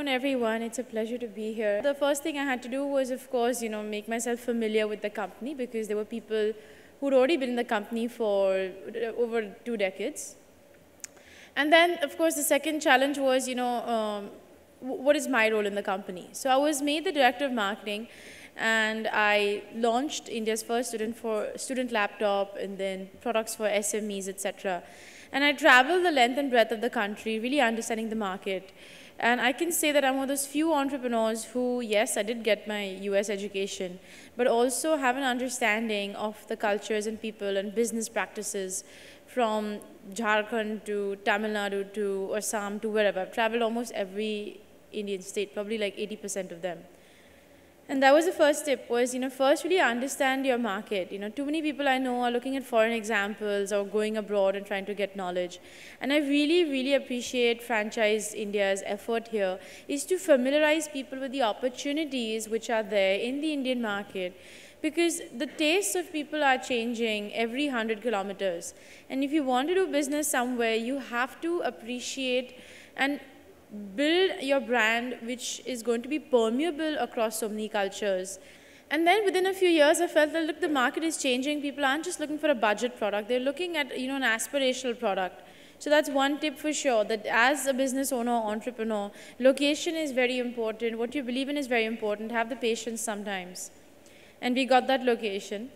afternoon, everyone. It's a pleasure to be here. The first thing I had to do was, of course, you know, make myself familiar with the company because there were people who'd already been in the company for uh, over two decades. And then, of course, the second challenge was, you know, um, what is my role in the company? So I was made the director of marketing, and I launched India's first student for student laptop, and then products for SMEs, etc. And I traveled the length and breadth of the country, really understanding the market. And I can say that I'm one of those few entrepreneurs who, yes, I did get my US education, but also have an understanding of the cultures and people and business practices from Jharkhand to Tamil Nadu to Assam to wherever. I've traveled almost every Indian state, probably like 80% of them. And that was the first tip was, you know, first really understand your market. You know, too many people I know are looking at foreign examples or going abroad and trying to get knowledge. And I really, really appreciate Franchise India's effort here is to familiarize people with the opportunities which are there in the Indian market because the tastes of people are changing every 100 kilometers. And if you want to do business somewhere, you have to appreciate and build your brand which is going to be permeable across so many cultures. And then within a few years, I felt that, look, the market is changing. People aren't just looking for a budget product. They're looking at, you know, an aspirational product. So that's one tip for sure, that as a business owner, entrepreneur, location is very important. What you believe in is very important. Have the patience sometimes. And we got that location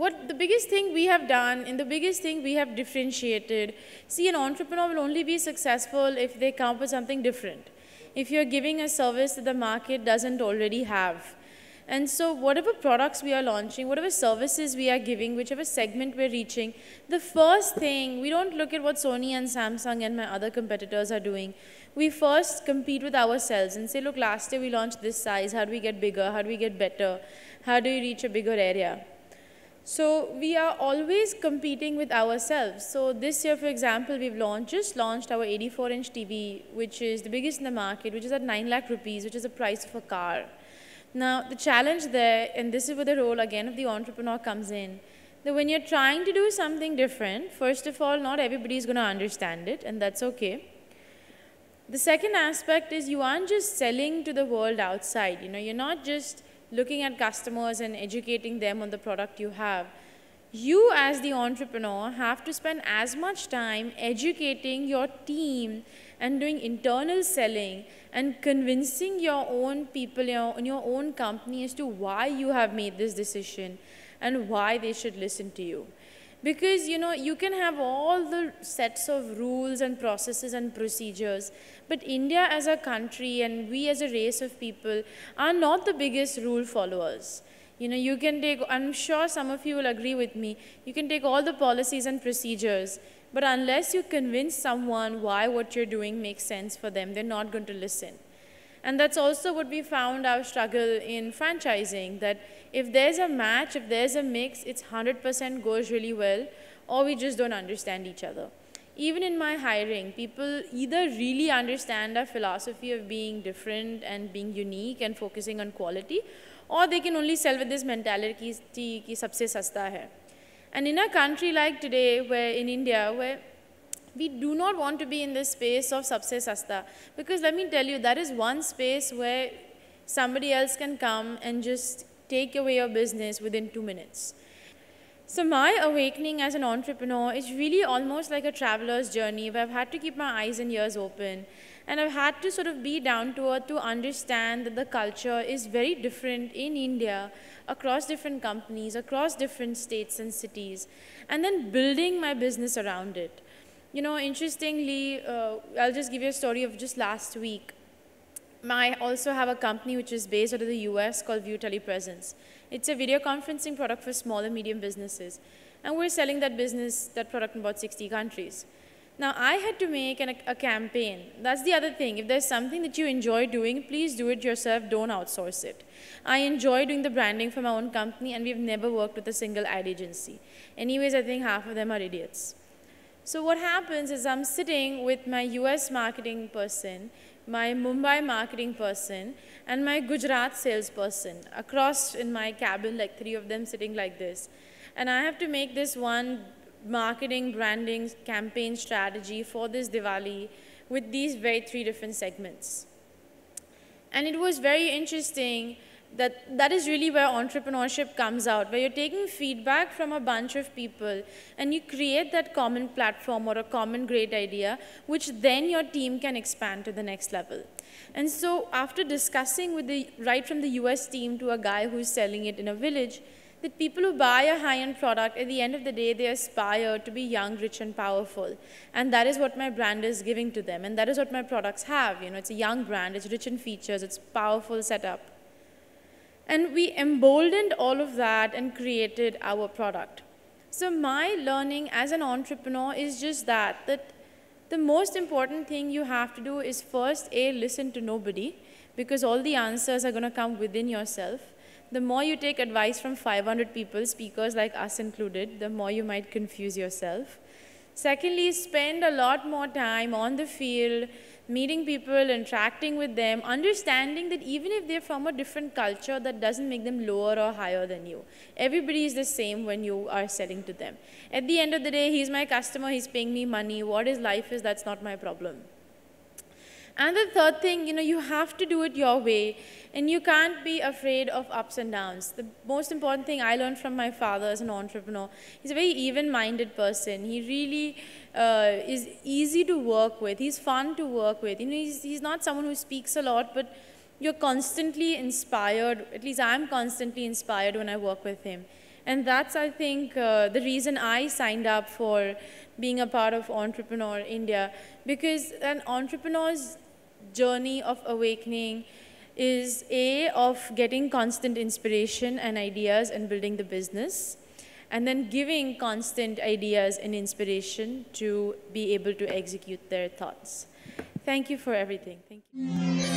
what the biggest thing we have done and the biggest thing we have differentiated, see an entrepreneur will only be successful if they come up with something different. If you're giving a service that the market doesn't already have. And so whatever products we are launching, whatever services we are giving, whichever segment we're reaching, the first thing, we don't look at what Sony and Samsung and my other competitors are doing. We first compete with ourselves and say, look, last year we launched this size. How do we get bigger? How do we get better? How do we reach a bigger area? So we are always competing with ourselves. So this year, for example, we've launched, just launched our 84-inch TV, which is the biggest in the market, which is at 9 lakh rupees, which is the price of a car. Now, the challenge there, and this is where the role again of the entrepreneur comes in, that when you're trying to do something different, first of all, not everybody is going to understand it, and that's okay. The second aspect is you aren't just selling to the world outside. You know, you're not just looking at customers and educating them on the product you have. You as the entrepreneur have to spend as much time educating your team and doing internal selling and convincing your own people your, in your own company as to why you have made this decision and why they should listen to you because you know you can have all the sets of rules and processes and procedures but india as a country and we as a race of people are not the biggest rule followers you know you can take i'm sure some of you will agree with me you can take all the policies and procedures but unless you convince someone why what you're doing makes sense for them they're not going to listen and that's also what we found our struggle in franchising, that if there's a match, if there's a mix, it's 100% goes really well, or we just don't understand each other. Even in my hiring, people either really understand our philosophy of being different and being unique and focusing on quality, or they can only sell with this mentality ki sabse sasta hai. And in a country like today, where in India, where we do not want to be in this space of sabse sasta. Because let me tell you, that is one space where somebody else can come and just take away your business within two minutes. So my awakening as an entrepreneur is really almost like a traveler's journey where I've had to keep my eyes and ears open. And I've had to sort of be down to earth to understand that the culture is very different in India, across different companies, across different states and cities, and then building my business around it. You know, interestingly, uh, I'll just give you a story of just last week. I also have a company which is based out of the US called View Telepresence. It's a video conferencing product for small and medium businesses. And we're selling that business, that product in about 60 countries. Now, I had to make an, a campaign. That's the other thing. If there's something that you enjoy doing, please do it yourself. Don't outsource it. I enjoy doing the branding for my own company, and we've never worked with a single ad agency. Anyways, I think half of them are idiots. So what happens is I'm sitting with my US marketing person, my Mumbai marketing person, and my Gujarat salesperson across in my cabin, like three of them sitting like this. And I have to make this one marketing, branding, campaign strategy for this Diwali with these very three different segments. And it was very interesting that, that is really where entrepreneurship comes out, where you're taking feedback from a bunch of people and you create that common platform or a common great idea, which then your team can expand to the next level. And so after discussing with the, right from the US team to a guy who's selling it in a village, that people who buy a high-end product, at the end of the day, they aspire to be young, rich, and powerful. And that is what my brand is giving to them. And that is what my products have. You know, it's a young brand, it's rich in features, it's powerful setup. And we emboldened all of that and created our product. So my learning as an entrepreneur is just that, that the most important thing you have to do is first, A, listen to nobody, because all the answers are going to come within yourself. The more you take advice from 500 people, speakers like us included, the more you might confuse yourself. Secondly, spend a lot more time on the field, meeting people, interacting with them, understanding that even if they're from a different culture, that doesn't make them lower or higher than you. Everybody is the same when you are selling to them. At the end of the day, he's my customer, he's paying me money. What his life is, that's not my problem. And the third thing, you know, you have to do it your way and you can't be afraid of ups and downs. The most important thing I learned from my father as an entrepreneur, he's a very even-minded person. He really uh, is easy to work with. He's fun to work with. You know, he's, he's not someone who speaks a lot, but you're constantly inspired, at least I'm constantly inspired when I work with him. And that's, I think, uh, the reason I signed up for being a part of Entrepreneur India because an entrepreneurs journey of awakening is A, of getting constant inspiration and ideas and building the business, and then giving constant ideas and inspiration to be able to execute their thoughts. Thank you for everything. Thank you.